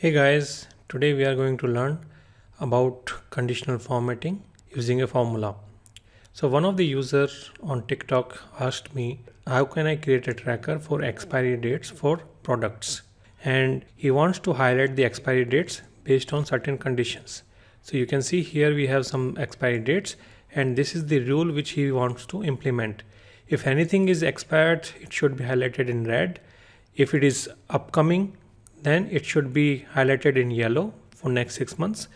Hey guys, today we are going to learn about conditional formatting using a formula. So one of the users on TikTok asked me, how can I create a tracker for expiry dates for products? And he wants to highlight the expiry dates based on certain conditions. So you can see here we have some expiry dates and this is the rule which he wants to implement. If anything is expired, it should be highlighted in red. If it is upcoming, then it should be highlighted in yellow for next six months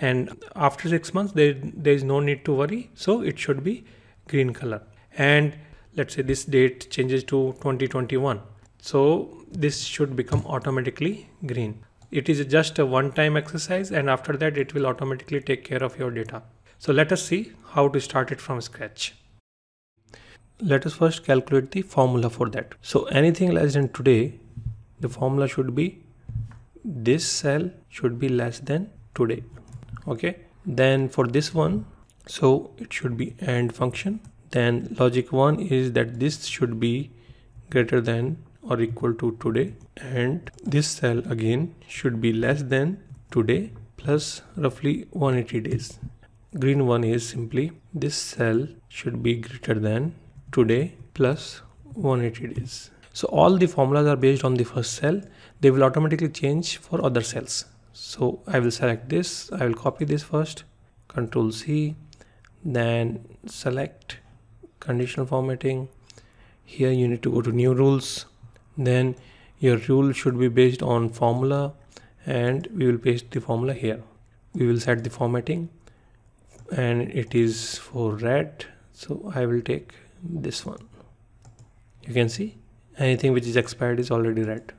and after six months there, there is no need to worry so it should be green color and let's say this date changes to 2021 so this should become automatically green it is just a one time exercise and after that it will automatically take care of your data so let us see how to start it from scratch let us first calculate the formula for that so anything less than today the formula should be this cell should be less than today okay then for this one so it should be AND function then logic one is that this should be greater than or equal to today and this cell again should be less than today plus roughly 180 days green one is simply this cell should be greater than today plus 180 days so all the formulas are based on the first cell. They will automatically change for other cells. So I will select this. I will copy this first. Control C. Then select conditional formatting. Here you need to go to new rules. Then your rule should be based on formula and we will paste the formula here. We will set the formatting and it is for red. So I will take this one. You can see anything which is expired is already red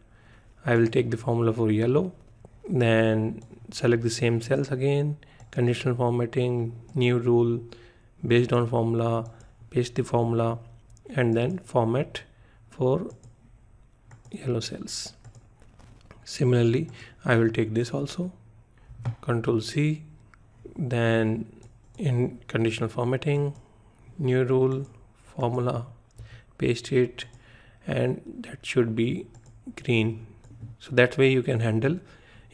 I will take the formula for yellow then select the same cells again conditional formatting new rule based on formula paste the formula and then format for yellow cells similarly I will take this also control C then in conditional formatting new rule formula paste it and that should be green so that way you can handle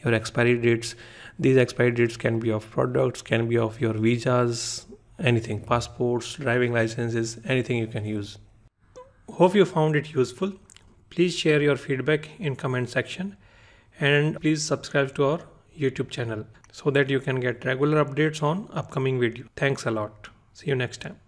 your expiry dates these expiry dates can be of products can be of your visas anything passports driving licenses anything you can use hope you found it useful please share your feedback in comment section and please subscribe to our youtube channel so that you can get regular updates on upcoming video thanks a lot see you next time